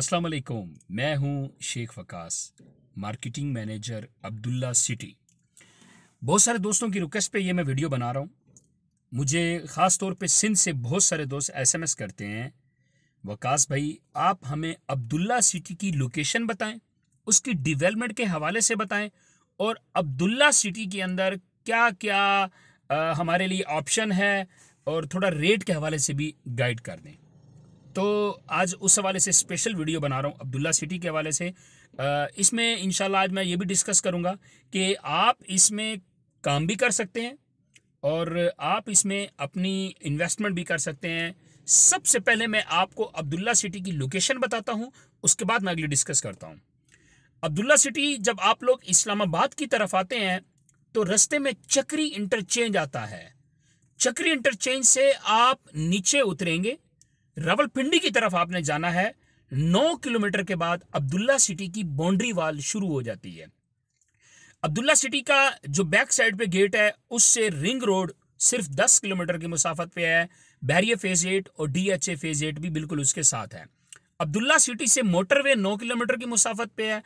अस्सलाम वालेकुम मैं हूं Sheikh Waqas marketing manager Abdullah city बहुत सारे दोस्तों की रिक्वेस्ट पे ये मैं वीडियो बना रहा हूं मुझे ख़ास तौर पे सिंध से बहुत सारे दोस्त एसएमएस करते हैं वकास भाई आप हमें अब्दुल्ला सिटी की लोकेशन बताएं उसकी डिवेलपमेंट के हवाले से बताएं और अब्दुल्ला सिटी के अंदर क्या क्या आ, हमारे लिए ऑप्शन है और थोड़ा रेट के हवाले से भी गाइड कर दें तो आज उस हवाले से स्पेशल वीडियो बना रहा हूँ अब्दुल्ला सिटी के हवाले से इसमें इन आज मैं ये भी डिस्कस करूँगा कि आप इसमें काम भी कर सकते हैं और आप इसमें अपनी इन्वेस्टमेंट भी कर सकते हैं सबसे पहले मैं आपको अब्दुल्ला सिटी की लोकेशन बताता हूँ उसके बाद मैं अगली डिस्कस करता हूँ अब्दुल्ला सिटी जब आप लोग इस्लामाबाद की तरफ आते हैं तो रस्ते में चक्री इंटरचेंज आता है चक्री इंटरचेंज से आप नीचे उतरेंगे रावलपिंडी की तरफ आपने जाना है नौ किलोमीटर के बाद अब्दुल्ला सिटी की बाउंड्री वाल शुरू हो जाती है अब्दुल्ला सिटी का जो बैक साइड पे गेट है उससे रिंग रोड सिर्फ दस किलोमीटर की मुसाफत पे है बैरियर फेज एट और D H A phase eight भी बिल्कुल उसके साथ है अब्दुल्ला सिटी से मोटरवे नौ किलोमीटर की मुसाफत पे है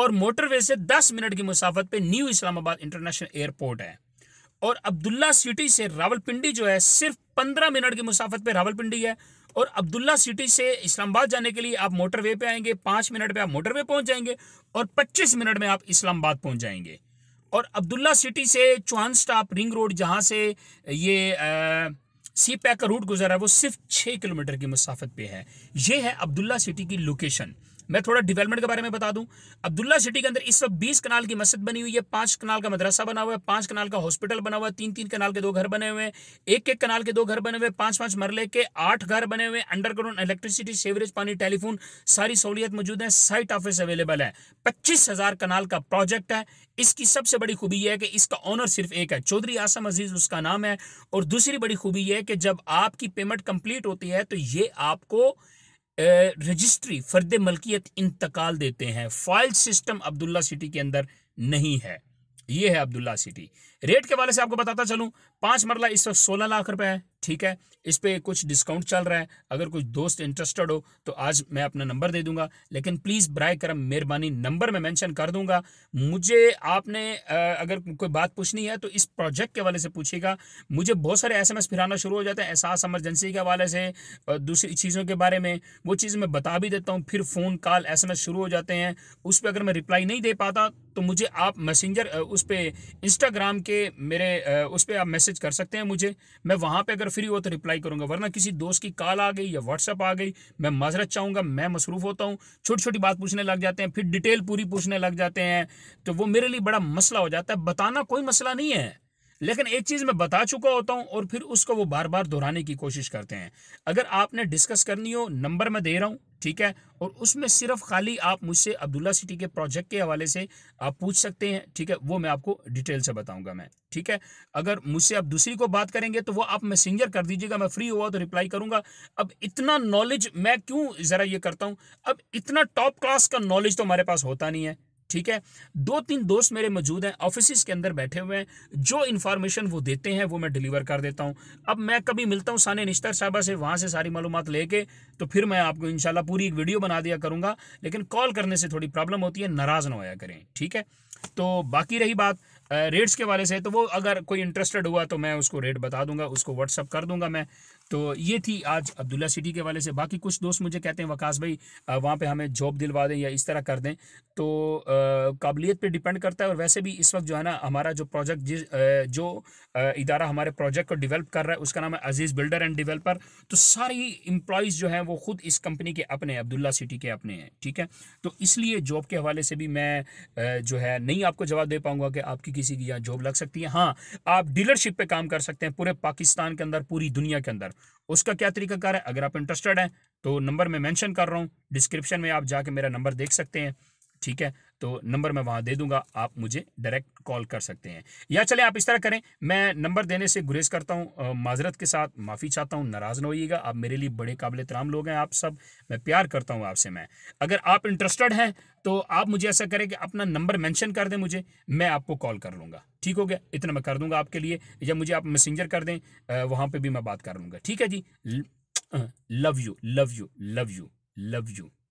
और मोटरवे से दस मिनट की मुसाफत पे न्यू इस्लामाबाद इंटरनेशनल एयरपोर्ट है और अब्दुल्ला सिटी से रावलपिंडी जो है सिर्फ पंद्रह मिनट की मुसाफत पे रावलपिंडी है और अब्दुल्ला सिटी से इस्लामाबाद जाने के लिए आप मोटरवे पे आएंगे पांच मिनट पे आप मोटरवे पहुंच जाएंगे और पच्चीस मिनट में आप इस्लामाबाद पहुंच जाएंगे और अब्दुल्ला सिटी से चौहान स्टाप रिंग रोड जहां से ये सी पैक का रूट गुजरा है वो सिर्फ छह किलोमीटर की मुसाफत पे है ये है अब्दुल्ला सिटी की लोकेशन मैं थोड़ा डेवलपमेंट के बारे में बता दूं अब्दुल्ला सिटी के अंदर इस वक्त बीस कनाल की मस्जिद बनी हुई है पांच कनाल का मदरसा बना हुआ है पांच कनाल का हॉस्पिटल बना हुआ है तीन तीन कनाल के दो घर बने हुए हैं एक एक कनाल के दो घर बने हुए पांच पांच मरले के आठ घर बने हुए अंडरग्राउंड इलेक्ट्रिसिटी सेवरेज पानी टेलीफोन सारी सहूलियत मौजूद है साइट ऑफिस अवेलेबल है पच्चीस हजार कनाल का प्रोजेक्ट है इसकी सबसे बड़ी खूबी यह है कि इसका ऑनर सिर्फ एक है चौधरी आसम अजीज उसका नाम है और दूसरी बड़ी खूबी यह है कि जब आपकी पेमेंट कंप्लीट होती है तो ये आपको रजिस्ट्री फर्द मलकियत इंतकाल देते हैं फाइल सिस्टम अब्दुल्ला सिटी के अंदर नहीं है ये है अब्दुल्ला सिटी रेट के वाले से आपको बताता चलूं पांच मरला इस वक्त सोलह लाख रुपए है ठीक है इस पर कुछ डिस्काउंट चल रहा है अगर कुछ दोस्त इंटरेस्टेड हो तो आज मैं अपना नंबर दे दूंगा लेकिन प्लीज़ ब्राय करम मेहरबानी नंबर में मेंशन कर दूंगा मुझे आपने अगर कोई बात पूछनी है तो इस प्रोजेक्ट के वाले से पूछिएगा मुझे बहुत सारे एस फिराना शुरू हो जाते हैं एहसास एमरजेंसी के हवाले से दूसरी चीज़ों के बारे में वो चीज़ मैं बता भी देता हूँ फिर फ़ोन कॉल एस शुरू हो जाते हैं उस पर अगर मैं रिप्लाई नहीं दे पाता तो मुझे आप मैसेंजर उस पर इंस्टाग्राम के मेरे उस पर आप मैसेज कर सकते हैं मुझे मैं वहाँ पर अगर फ्री हो तो रिप्लाई करूंगा वरना किसी दोस्त की कॉल आ गई या व्हाट्सअप आ गई मैं माजरत चाहूंगा मैं मसरूफ़ होता हूँ छोटी छोटी बात पूछने लग जाते हैं फिर डिटेल पूरी पूछने लग जाते हैं तो वो मेरे लिए बड़ा मसला हो जाता है बताना कोई मसला नहीं है लेकिन एक चीज़ मैं बता चुका होता हूँ और फिर उसको वो बार बार दोहराने की कोशिश करते हैं अगर आपने डिस्कस करनी हो नंबर मैं दे रहा हूँ ठीक है और उसमें सिर्फ खाली आप मुझसे अब्दुल्ला सिटी के प्रोजेक्ट के हवाले से आप पूछ सकते हैं ठीक है वो मैं आपको डिटेल से बताऊंगा मैं ठीक है अगर मुझसे आप दूसरी को बात करेंगे तो वो आप मैसेंजर कर दीजिएगा मैं फ्री हुआ तो रिप्लाई करूंगा अब इतना नॉलेज मैं क्यों ज़रा ये करता हूं अब इतना टॉप क्लास का नॉलेज तो हमारे पास होता नहीं है ठीक है दो तीन दोस्त मेरे मौजूद हैं ऑफिस के अंदर बैठे हुए हैं जो इन्फॉर्मेशन वो देते हैं वो मैं डिलीवर कर देता हूँ अब मैं कभी मिलता हूँ सान निश्तर साहबा से वहाँ से सारी मालूम लेके तो फिर मैं आपको इनशाला पूरी एक वीडियो बना दिया करूँगा लेकिन कॉल करने से थोड़ी प्रॉब्लम होती है नाराज़ ना होया करें ठीक है तो बाकी रही बात रेट्स के वाले से तो वो अगर कोई इंटरेस्टेड हुआ तो मैं उसको रेट बता दूंगा उसको व्हाट्सअप कर दूंगा मैं तो ये थी आज अब्दुल्ला सिटी के वाले से बाकी कुछ दोस्त मुझे कहते हैं वकास भाई वहाँ पे हमें जॉब दिलवा दें या इस तरह कर दें तो काबिलियत पे डिपेंड करता है और वैसे भी इस वक्त जो है ना हमारा जो प्रोजेक्ट जिस जो इदारा हमारे प्रोजेक्ट को डिवेल्प कर रहा है उसका नाम है अजीज़ बिल्डर एंड डिवेल्पर तो सारी इम्प्लॉयज़ जो हैं वो खुद इस कंपनी के अपने अब्दुल्ला सिटी के अपने हैं ठीक है तो इसलिए जॉब के हवाले से भी मैं जो है नहीं आपको जवाब दे पाऊँगा कि आपकी किसी की यहाँ जॉब लग सकती है हाँ आप डीलरशिप पे काम कर सकते हैं पूरे पाकिस्तान के अंदर पूरी दुनिया के अंदर उसका क्या तरीकाकार है अगर आप इंटरेस्टेड हैं तो नंबर मैं मेंशन कर रहा हूँ डिस्क्रिप्शन में आप जाके मेरा नंबर देख सकते हैं ठीक है तो नंबर मैं वहाँ दे दूंगा आप मुझे डायरेक्ट कॉल कर सकते हैं या चले आप इस तरह करें मैं नंबर देने से गुरेज करता हूँ माजरत के साथ माफ़ी चाहता हूँ नाराज़ ना होइएगा आप मेरे लिए बड़े काबिल तराम लोग हैं आप सब मैं प्यार करता हूँ आपसे मैं अगर आप इंटरेस्टेड हैं तो आप मुझे ऐसा करें कि अपना नंबर मैंशन कर दें मुझे मैं आपको कॉल कर लूँगा ठीक हो गया इतना मैं कर दूंगा आपके लिए या मुझे आप मैसेंजर कर दें वहाँ पर भी मैं बात कर लूँगा ठीक है जी love you love you love you love you